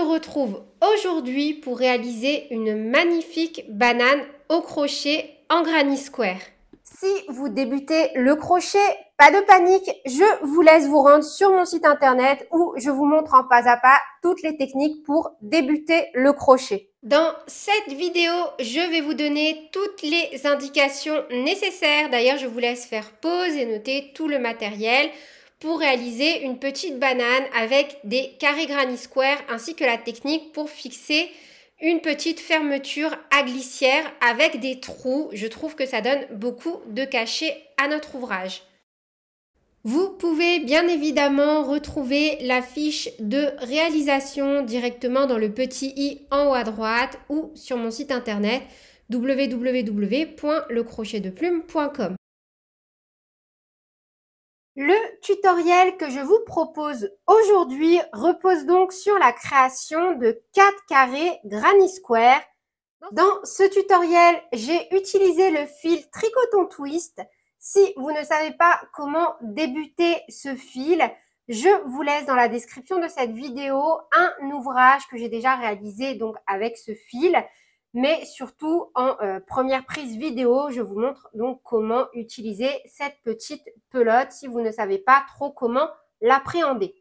retrouve aujourd'hui pour réaliser une magnifique banane au crochet en granny square. Si vous débutez le crochet, pas de panique, je vous laisse vous rendre sur mon site internet où je vous montre en pas à pas toutes les techniques pour débuter le crochet. Dans cette vidéo, je vais vous donner toutes les indications nécessaires. D'ailleurs, je vous laisse faire pause et noter tout le matériel pour réaliser une petite banane avec des carrés granny square ainsi que la technique pour fixer une petite fermeture à glissière avec des trous. Je trouve que ça donne beaucoup de cachet à notre ouvrage. Vous pouvez bien évidemment retrouver la fiche de réalisation directement dans le petit i en haut à droite ou sur mon site internet www.lecrochetdeplume.com. Le tutoriel que je vous propose aujourd'hui repose donc sur la création de 4 carrés granny square. Dans ce tutoriel, j'ai utilisé le fil tricoton twist. Si vous ne savez pas comment débuter ce fil, je vous laisse dans la description de cette vidéo un ouvrage que j'ai déjà réalisé donc avec ce fil mais surtout en euh, première prise vidéo, je vous montre donc comment utiliser cette petite pelote si vous ne savez pas trop comment l'appréhender.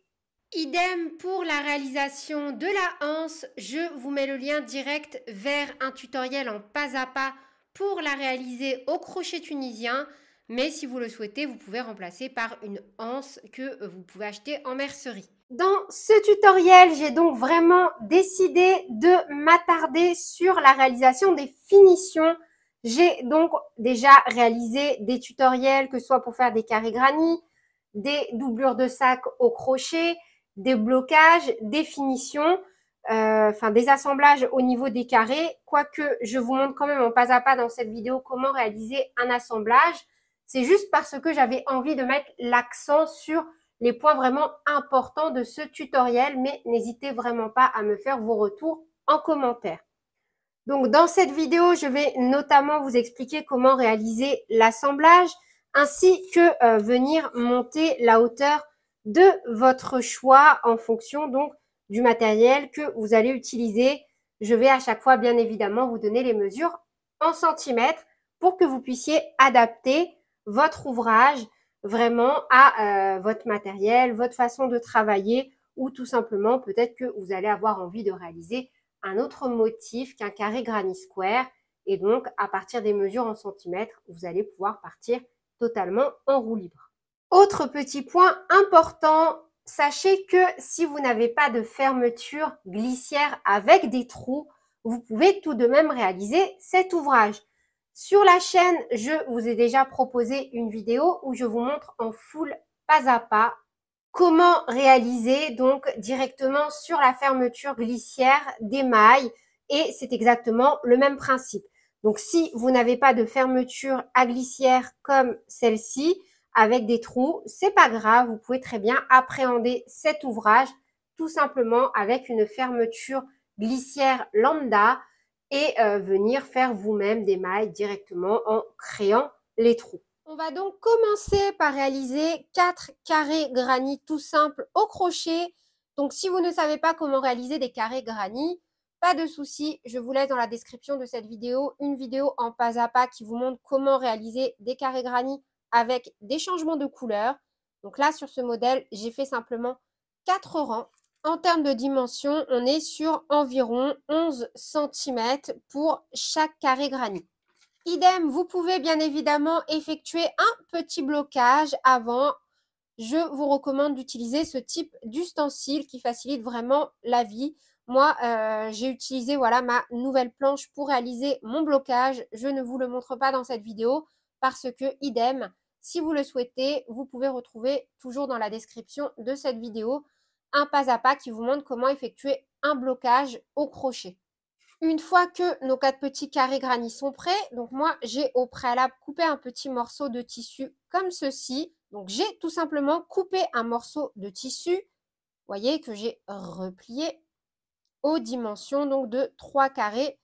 Idem pour la réalisation de la hanse, je vous mets le lien direct vers un tutoriel en pas à pas pour la réaliser au crochet tunisien, mais si vous le souhaitez, vous pouvez remplacer par une hanse que vous pouvez acheter en mercerie. Dans ce tutoriel, j'ai donc vraiment décidé de m'attarder sur la réalisation des finitions. J'ai donc déjà réalisé des tutoriels, que ce soit pour faire des carrés granit, des doublures de sac au crochet, des blocages, des finitions, euh, enfin des assemblages au niveau des carrés. Quoique je vous montre quand même en pas à pas dans cette vidéo comment réaliser un assemblage. C'est juste parce que j'avais envie de mettre l'accent sur les points vraiment importants de ce tutoriel, mais n'hésitez vraiment pas à me faire vos retours en commentaire. Donc dans cette vidéo, je vais notamment vous expliquer comment réaliser l'assemblage ainsi que euh, venir monter la hauteur de votre choix en fonction donc du matériel que vous allez utiliser. Je vais à chaque fois bien évidemment vous donner les mesures en centimètres pour que vous puissiez adapter votre ouvrage vraiment à euh, votre matériel, votre façon de travailler ou tout simplement peut-être que vous allez avoir envie de réaliser un autre motif qu'un carré granny square et donc à partir des mesures en centimètres, vous allez pouvoir partir totalement en roue libre. Autre petit point important, sachez que si vous n'avez pas de fermeture glissière avec des trous, vous pouvez tout de même réaliser cet ouvrage. Sur la chaîne, je vous ai déjà proposé une vidéo où je vous montre en full pas à pas comment réaliser donc directement sur la fermeture glissière des mailles et c'est exactement le même principe. Donc si vous n'avez pas de fermeture à glissière comme celle-ci avec des trous, c'est pas grave, vous pouvez très bien appréhender cet ouvrage tout simplement avec une fermeture glissière lambda et euh, venir faire vous-même des mailles directement en créant les trous. On va donc commencer par réaliser quatre carrés granit tout simples au crochet. Donc si vous ne savez pas comment réaliser des carrés granit, pas de souci, je vous laisse dans la description de cette vidéo une vidéo en pas à pas qui vous montre comment réaliser des carrés granit avec des changements de couleur. Donc là, sur ce modèle, j'ai fait simplement quatre rangs en termes de dimension, on est sur environ 11 cm pour chaque carré granit. Idem, vous pouvez bien évidemment effectuer un petit blocage avant. Je vous recommande d'utiliser ce type d'ustensile qui facilite vraiment la vie. Moi, euh, j'ai utilisé voilà ma nouvelle planche pour réaliser mon blocage. Je ne vous le montre pas dans cette vidéo parce que, idem, si vous le souhaitez, vous pouvez retrouver toujours dans la description de cette vidéo un pas à pas qui vous montre comment effectuer un blocage au crochet. Une fois que nos quatre petits carrés granit sont prêts, donc moi j'ai au préalable coupé un petit morceau de tissu comme ceci. Donc j'ai tout simplement coupé un morceau de tissu, Vous voyez que j'ai replié aux dimensions donc de trois carrés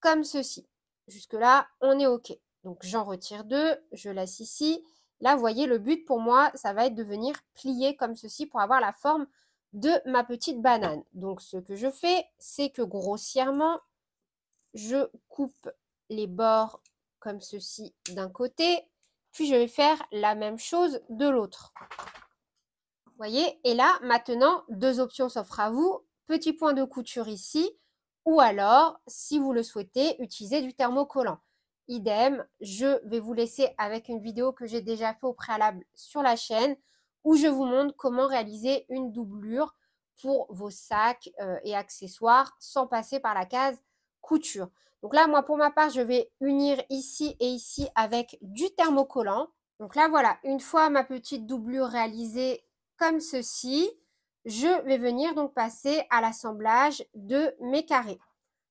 comme ceci. Jusque-là, on est OK. Donc j'en retire deux, je laisse ici. Là, vous voyez, le but pour moi, ça va être de venir plier comme ceci pour avoir la forme de ma petite banane. Donc ce que je fais, c'est que grossièrement, je coupe les bords comme ceci d'un côté, puis je vais faire la même chose de l'autre. Vous Voyez Et là, maintenant, deux options s'offrent à vous. Petit point de couture ici, ou alors, si vous le souhaitez, utiliser du thermocollant. Idem, je vais vous laisser avec une vidéo que j'ai déjà fait au préalable sur la chaîne où je vous montre comment réaliser une doublure pour vos sacs euh, et accessoires sans passer par la case couture. Donc là, moi, pour ma part, je vais unir ici et ici avec du thermocollant. Donc là, voilà, une fois ma petite doublure réalisée comme ceci, je vais venir donc passer à l'assemblage de mes carrés.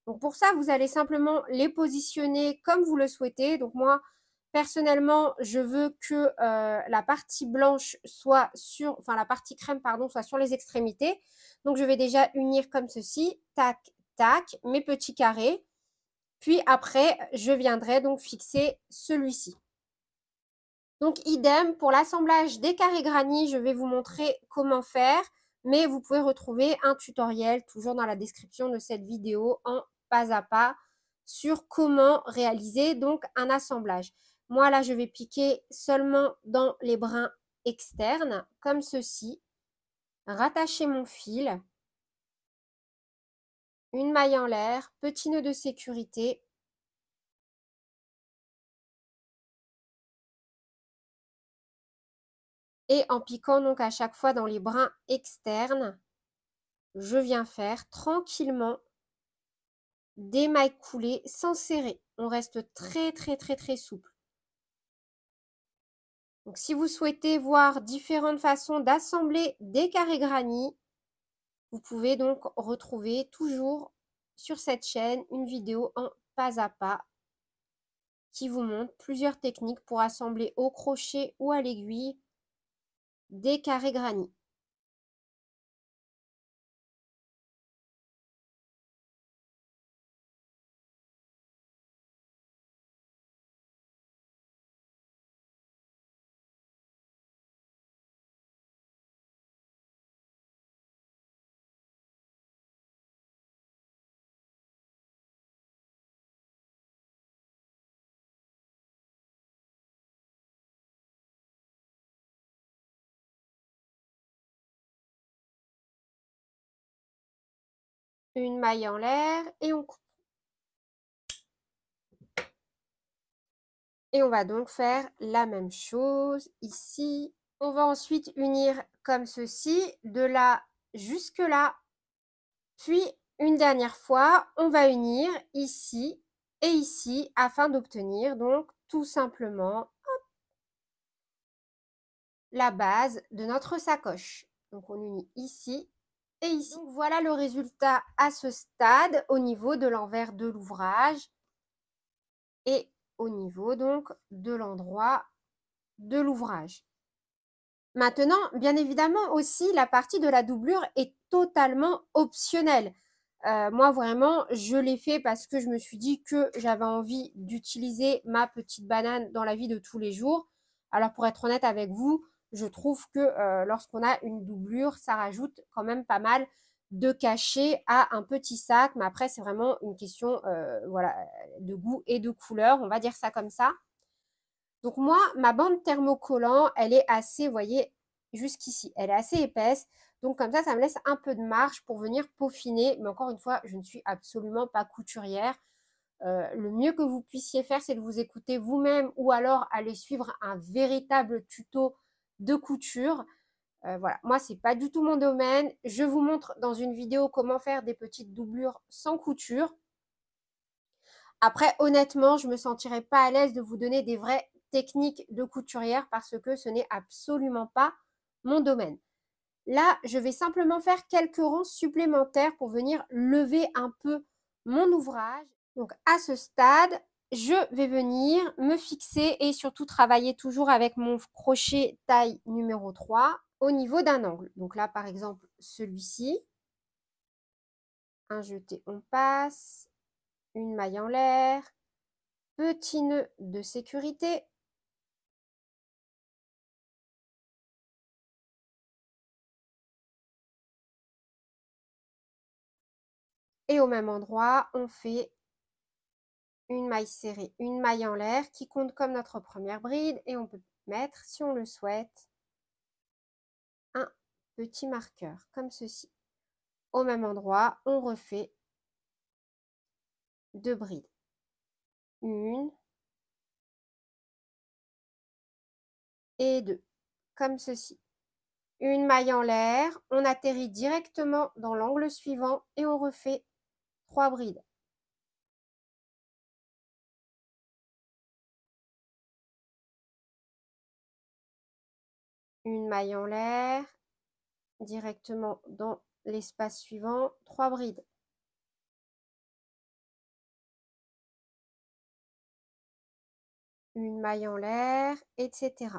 Donc pour ça, vous allez simplement les positionner comme vous le souhaitez. Donc moi, Personnellement, je veux que euh, la partie blanche soit sur, enfin la partie crème, pardon, soit sur les extrémités. Donc je vais déjà unir comme ceci, tac, tac, mes petits carrés. Puis après, je viendrai donc fixer celui-ci. Donc idem, pour l'assemblage des carrés granit, je vais vous montrer comment faire, mais vous pouvez retrouver un tutoriel toujours dans la description de cette vidéo en pas à pas sur comment réaliser donc un assemblage. Moi, là, je vais piquer seulement dans les brins externes, comme ceci. Rattacher mon fil. Une maille en l'air, petit nœud de sécurité. Et en piquant donc à chaque fois dans les brins externes, je viens faire tranquillement des mailles coulées sans serrer. On reste très très très très souple. Donc, si vous souhaitez voir différentes façons d'assembler des carrés granny, vous pouvez donc retrouver toujours sur cette chaîne une vidéo en pas à pas qui vous montre plusieurs techniques pour assembler au crochet ou à l'aiguille des carrés granny. maille en l'air et on coupe. Et on va donc faire la même chose ici. On va ensuite unir comme ceci, de là jusque là. Puis, une dernière fois, on va unir ici et ici afin d'obtenir donc tout simplement la base de notre sacoche. Donc, on unit ici et ici, voilà le résultat à ce stade au niveau de l'envers de l'ouvrage et au niveau donc de l'endroit de l'ouvrage. Maintenant, bien évidemment aussi, la partie de la doublure est totalement optionnelle. Euh, moi, vraiment, je l'ai fait parce que je me suis dit que j'avais envie d'utiliser ma petite banane dans la vie de tous les jours. Alors, pour être honnête avec vous, je trouve que euh, lorsqu'on a une doublure, ça rajoute quand même pas mal de cachet à un petit sac. Mais après, c'est vraiment une question euh, voilà, de goût et de couleur. On va dire ça comme ça. Donc moi, ma bande thermocollant, elle est assez, vous voyez, jusqu'ici. Elle est assez épaisse. Donc comme ça, ça me laisse un peu de marge pour venir peaufiner. Mais encore une fois, je ne suis absolument pas couturière. Euh, le mieux que vous puissiez faire, c'est de vous écouter vous-même ou alors aller suivre un véritable tuto de couture. Euh, voilà, moi c'est pas du tout mon domaine. Je vous montre dans une vidéo comment faire des petites doublures sans couture. Après, honnêtement, je me sentirais pas à l'aise de vous donner des vraies techniques de couturière parce que ce n'est absolument pas mon domaine. Là, je vais simplement faire quelques ronds supplémentaires pour venir lever un peu mon ouvrage. Donc à ce stade, je vais venir me fixer et surtout travailler toujours avec mon crochet taille numéro 3 au niveau d'un angle. Donc là, par exemple, celui-ci. Un jeté, on passe. Une maille en l'air. Petit nœud de sécurité. Et au même endroit, on fait une maille serrée, une maille en l'air qui compte comme notre première bride et on peut mettre, si on le souhaite, un petit marqueur comme ceci. Au même endroit, on refait deux brides. Une et deux, comme ceci. Une maille en l'air, on atterrit directement dans l'angle suivant et on refait trois brides. une maille en l'air, directement dans l'espace suivant, trois brides. Une maille en l'air, etc.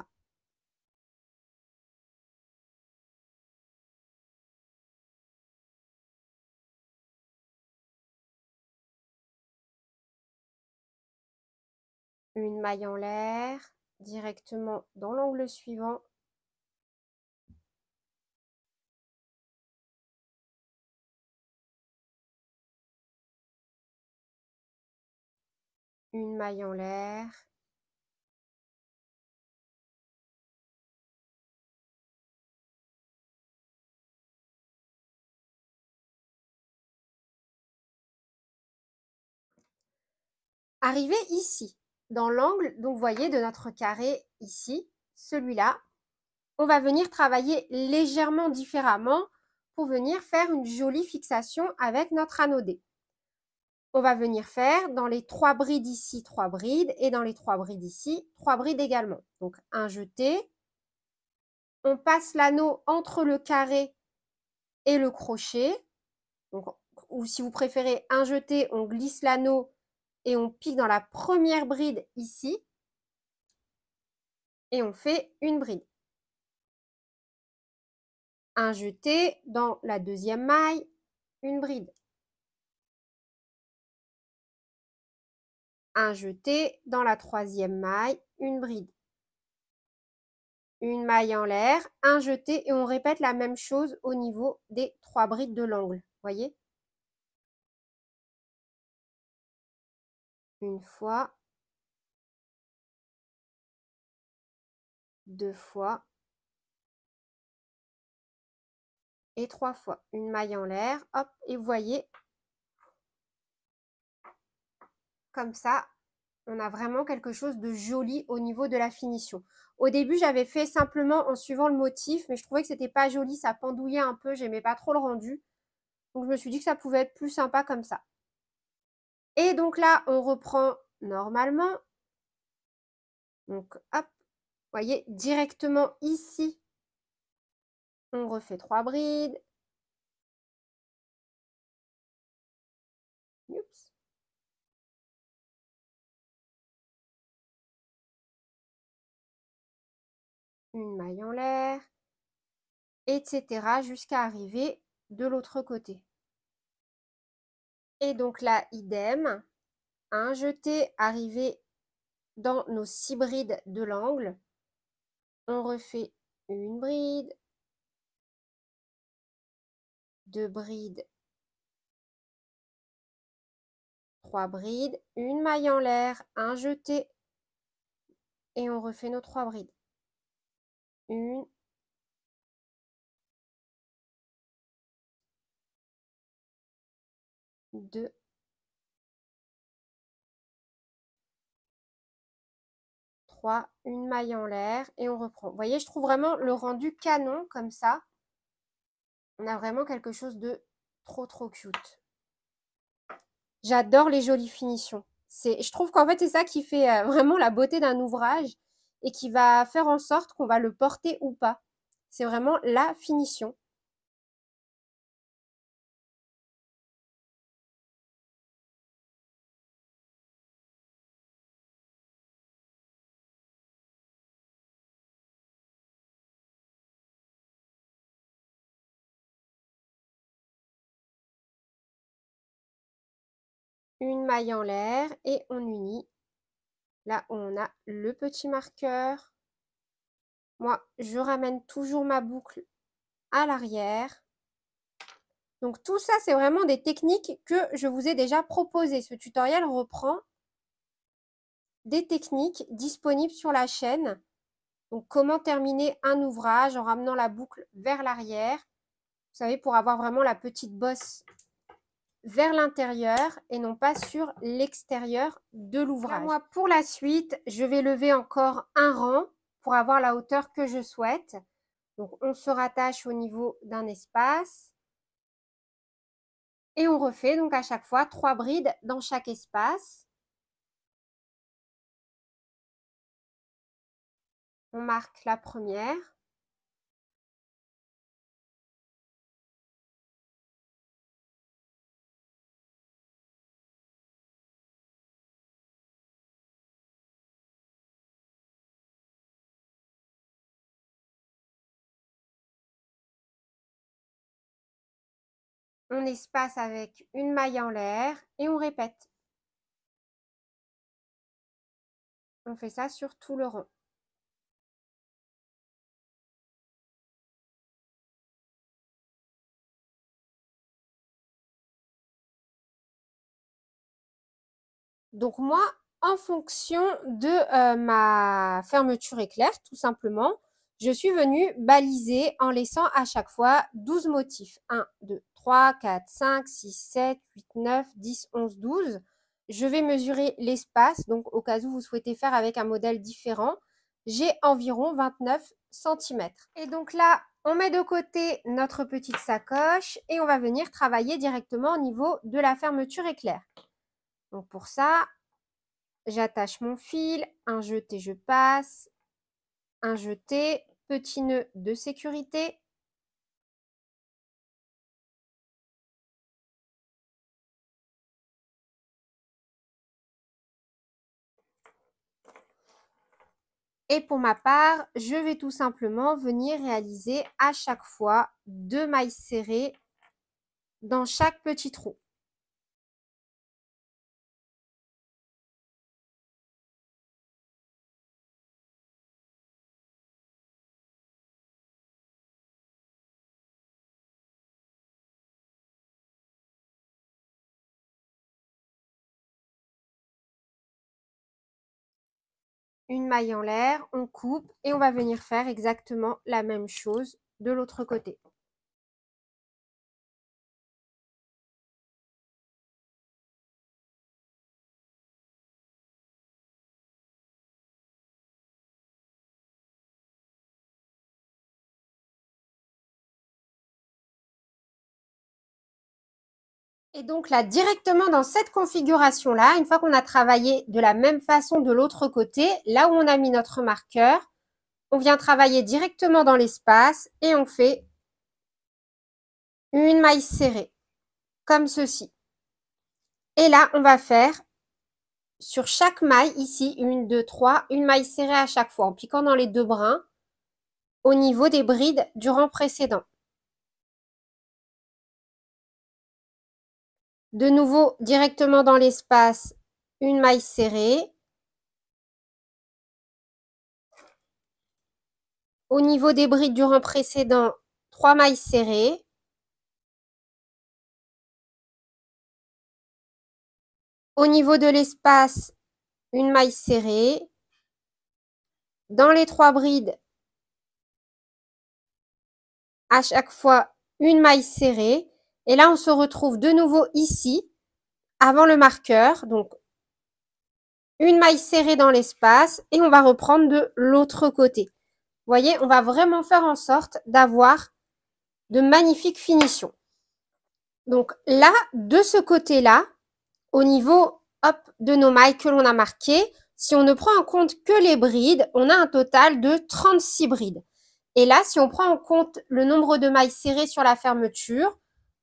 Une maille en l'air, directement dans l'angle suivant, une maille en l'air, Arrivé ici, dans l'angle, donc voyez, de notre carré ici, celui-là, on va venir travailler légèrement différemment pour venir faire une jolie fixation avec notre anneau D on va venir faire dans les trois brides ici, trois brides, et dans les trois brides ici, trois brides également. Donc un jeté, on passe l'anneau entre le carré et le crochet, donc, ou si vous préférez un jeté, on glisse l'anneau et on pique dans la première bride ici, et on fait une bride. Un jeté dans la deuxième maille, une bride un jeté, dans la troisième maille, une bride. Une maille en l'air, un jeté et on répète la même chose au niveau des trois brides de l'angle. Voyez Une fois, deux fois et trois fois. Une maille en l'air, hop, et vous voyez, Comme ça, on a vraiment quelque chose de joli au niveau de la finition. Au début, j'avais fait simplement en suivant le motif, mais je trouvais que c'était pas joli, ça pendouillait un peu, j'aimais pas trop le rendu. Donc je me suis dit que ça pouvait être plus sympa comme ça. Et donc là, on reprend normalement. Donc hop, vous voyez, directement ici, on refait trois brides. une maille en l'air, etc. jusqu'à arriver de l'autre côté. Et donc là, idem, un hein, jeté arrivé dans nos six brides de l'angle. On refait une bride, deux brides, trois brides, une maille en l'air, un jeté et on refait nos trois brides une deux trois une maille en l'air et on reprend vous voyez je trouve vraiment le rendu canon comme ça on a vraiment quelque chose de trop trop cute j'adore les jolies finitions je trouve qu'en fait c'est ça qui fait euh, vraiment la beauté d'un ouvrage et qui va faire en sorte qu'on va le porter ou pas. C'est vraiment la finition. Une maille en l'air et on unit Là, on a le petit marqueur. Moi, je ramène toujours ma boucle à l'arrière. Donc tout ça, c'est vraiment des techniques que je vous ai déjà proposées. Ce tutoriel reprend des techniques disponibles sur la chaîne. Donc comment terminer un ouvrage en ramenant la boucle vers l'arrière. Vous savez, pour avoir vraiment la petite bosse vers l'intérieur et non pas sur l'extérieur de l'ouvrage. Moi, pour la suite, je vais lever encore un rang pour avoir la hauteur que je souhaite. Donc, on se rattache au niveau d'un espace. Et on refait donc à chaque fois trois brides dans chaque espace. On marque la première. On espace avec une maille en l'air et on répète. On fait ça sur tout le rond. Donc moi, en fonction de euh, ma fermeture éclair, tout simplement, je suis venue baliser en laissant à chaque fois 12 motifs. 1, 2, 3, 4, 5, 6, 7, 8, 9, 10, 11, 12. Je vais mesurer l'espace, donc au cas où vous souhaitez faire avec un modèle différent, j'ai environ 29 cm. Et donc là, on met de côté notre petite sacoche et on va venir travailler directement au niveau de la fermeture éclair. Donc pour ça, j'attache mon fil, un jeté, je passe, un jeté, petit nœud de sécurité, Et pour ma part, je vais tout simplement venir réaliser à chaque fois deux mailles serrées dans chaque petit trou. une maille en l'air, on coupe et on va venir faire exactement la même chose de l'autre côté. Et donc là, directement dans cette configuration-là, une fois qu'on a travaillé de la même façon de l'autre côté, là où on a mis notre marqueur, on vient travailler directement dans l'espace et on fait une maille serrée, comme ceci. Et là, on va faire sur chaque maille, ici, une, deux, trois, une maille serrée à chaque fois, en piquant dans les deux brins au niveau des brides du rang précédent. De nouveau, directement dans l'espace, une maille serrée. Au niveau des brides du rang précédent, trois mailles serrées. Au niveau de l'espace, une maille serrée. Dans les trois brides, à chaque fois, une maille serrée. Et là, on se retrouve de nouveau ici, avant le marqueur. Donc, une maille serrée dans l'espace et on va reprendre de l'autre côté. Vous voyez, on va vraiment faire en sorte d'avoir de magnifiques finitions. Donc là, de ce côté-là, au niveau hop, de nos mailles que l'on a marquées, si on ne prend en compte que les brides, on a un total de 36 brides. Et là, si on prend en compte le nombre de mailles serrées sur la fermeture,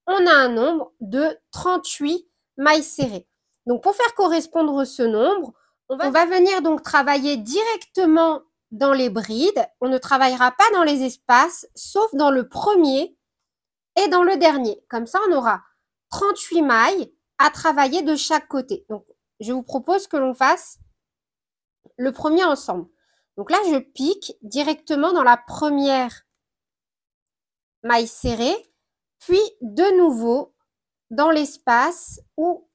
on a un nombre de 38 mailles serrées. Donc, pour faire correspondre ce nombre, on va, venir donc travailler directement dans les brides. On ne travaillera pas dans les espaces, sauf dans le premier et dans le dernier. Comme ça, on aura 38 mailles à travailler de chaque côté. Donc, je vous propose que l'on fasse le premier ensemble. Donc là, je pique directement dans la première maille serrée puis de nouveau dans l'espace où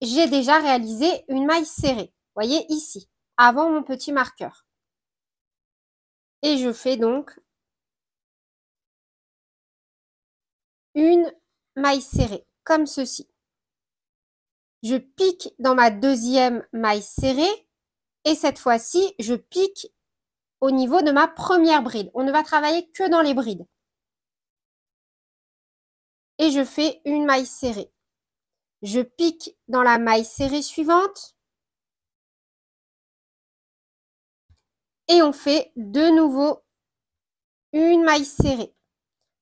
j'ai déjà réalisé une maille serrée. Voyez ici, avant mon petit marqueur. Et je fais donc une maille serrée, comme ceci. Je pique dans ma deuxième maille serrée et cette fois-ci, je pique au niveau de ma première bride. On ne va travailler que dans les brides et je fais une maille serrée. Je pique dans la maille serrée suivante et on fait de nouveau une maille serrée.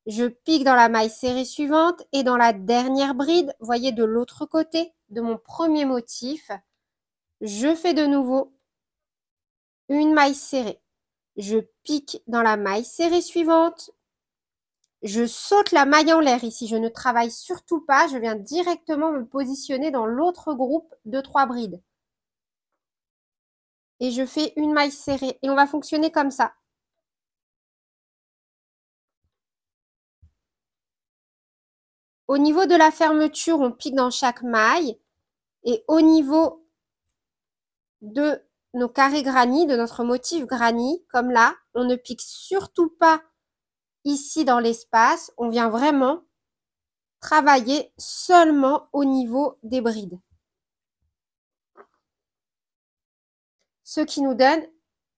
Je pique dans la maille serrée suivante et dans la dernière bride, voyez de l'autre côté de mon premier motif, je fais de nouveau une maille serrée. Je pique dans la maille serrée suivante, je saute la maille en l'air ici. Je ne travaille surtout pas. Je viens directement me positionner dans l'autre groupe de trois brides. Et je fais une maille serrée. Et on va fonctionner comme ça. Au niveau de la fermeture, on pique dans chaque maille. Et au niveau de nos carrés granit de notre motif granit comme là, on ne pique surtout pas ici dans l'espace, on vient vraiment travailler seulement au niveau des brides. Ce qui nous donne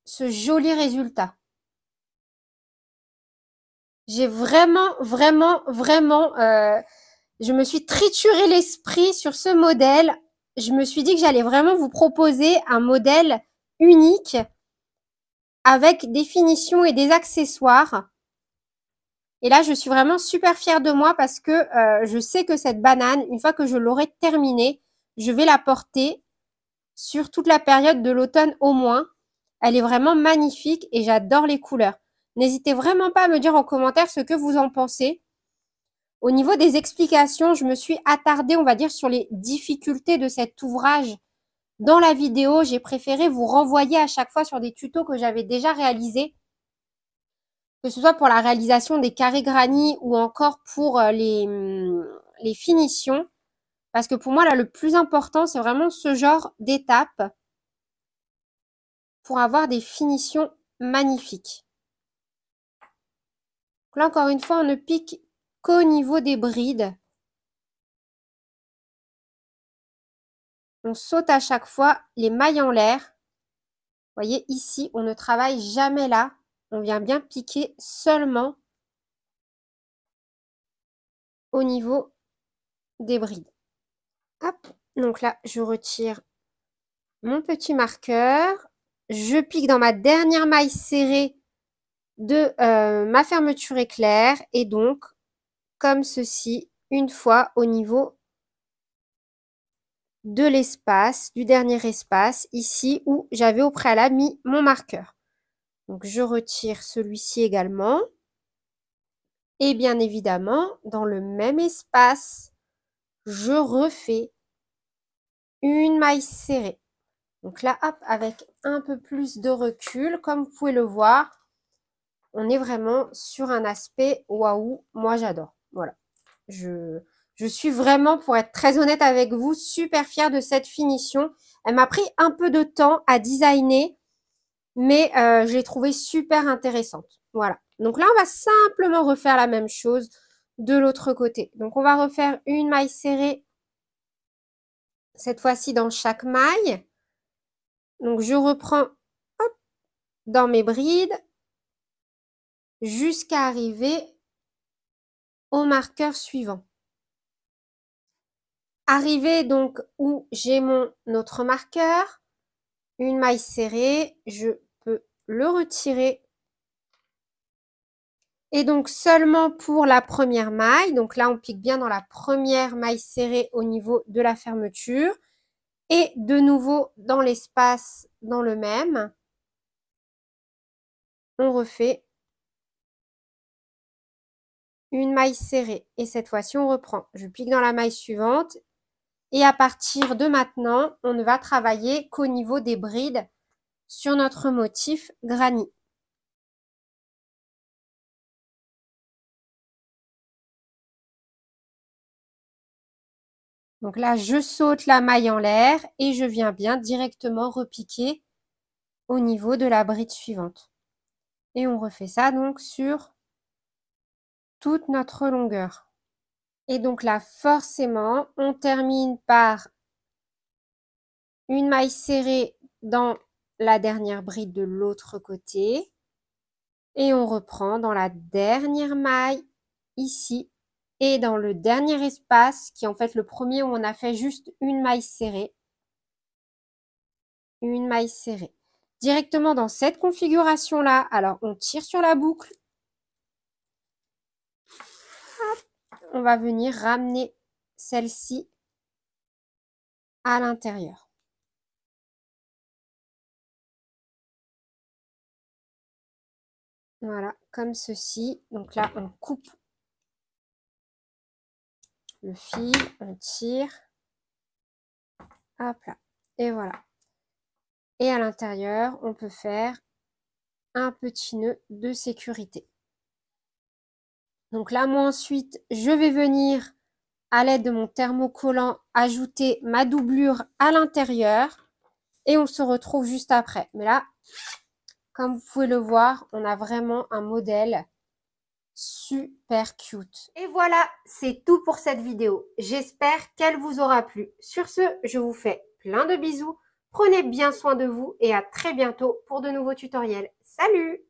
ce joli résultat. J'ai vraiment, vraiment, vraiment, euh, je me suis trituré l'esprit sur ce modèle. Je me suis dit que j'allais vraiment vous proposer un modèle unique avec des finitions et des accessoires et là, je suis vraiment super fière de moi parce que euh, je sais que cette banane, une fois que je l'aurai terminée, je vais la porter sur toute la période de l'automne au moins. Elle est vraiment magnifique et j'adore les couleurs. N'hésitez vraiment pas à me dire en commentaire ce que vous en pensez. Au niveau des explications, je me suis attardée, on va dire, sur les difficultés de cet ouvrage dans la vidéo. J'ai préféré vous renvoyer à chaque fois sur des tutos que j'avais déjà réalisés que ce soit pour la réalisation des carrés granis ou encore pour euh, hum, les, finitions. Parce que pour moi, là, le plus important, c'est vraiment ce genre d'étape pour avoir des finitions magnifiques. Donc là, encore une fois, on ne pique qu'au niveau des brides. On saute à chaque fois les mailles en l'air. Vous voyez, ici, on ne travaille jamais là on vient bien piquer seulement au niveau des brides. donc là, je retire mon petit marqueur. Je pique dans ma dernière maille serrée de euh, ma fermeture éclair et donc comme ceci une fois au niveau de l'espace, du dernier espace ici où j'avais au préalable mis mon marqueur. Donc je retire celui-ci également. Et bien évidemment, dans le même espace, je refais une maille serrée. Donc là, hop, avec un peu plus de recul, comme vous pouvez le voir, on est vraiment sur un aspect waouh, moi j'adore. Voilà. Je, je suis vraiment, pour être très honnête avec vous, super fière de cette finition. Elle m'a pris un peu de temps à designer mais euh, je l'ai super intéressante. Voilà. Donc là, on va simplement refaire la même chose de l'autre côté. Donc, on va refaire une maille serrée, cette fois-ci dans chaque maille. Donc, je reprends dans mes brides jusqu'à arriver au marqueur suivant. Arrivé donc où j'ai mon autre marqueur, une maille serrée, je le retirer. Et donc seulement pour la première maille, donc là on pique bien dans la première maille serrée au niveau de la fermeture. Et de nouveau dans l'espace, dans le même, on refait une maille serrée. Et cette fois-ci on reprend. Je pique dans la maille suivante. Et à partir de maintenant, on ne va travailler qu'au niveau des brides sur notre motif granit. Donc là, je saute la maille en l'air et je viens bien directement repiquer au niveau de la bride suivante. Et on refait ça donc sur toute notre longueur. Et donc là, forcément, on termine par une maille serrée dans la dernière bride de l'autre côté et on reprend dans la dernière maille ici et dans le dernier espace qui est en fait le premier où on a fait juste une maille serrée. Une maille serrée. Directement dans cette configuration là, alors on tire sur la boucle. on va venir ramener celle-ci à l'intérieur. Voilà, comme ceci. Donc là, on coupe le fil, on tire. Hop là. Et voilà. Et à l'intérieur, on peut faire un petit nœud de sécurité. Donc là, moi ensuite, je vais venir à l'aide de mon thermocollant ajouter ma doublure à l'intérieur et on se retrouve juste après. Mais là, comme vous pouvez le voir, on a vraiment un modèle super cute. Et voilà, c'est tout pour cette vidéo. J'espère qu'elle vous aura plu. Sur ce, je vous fais plein de bisous. Prenez bien soin de vous et à très bientôt pour de nouveaux tutoriels. Salut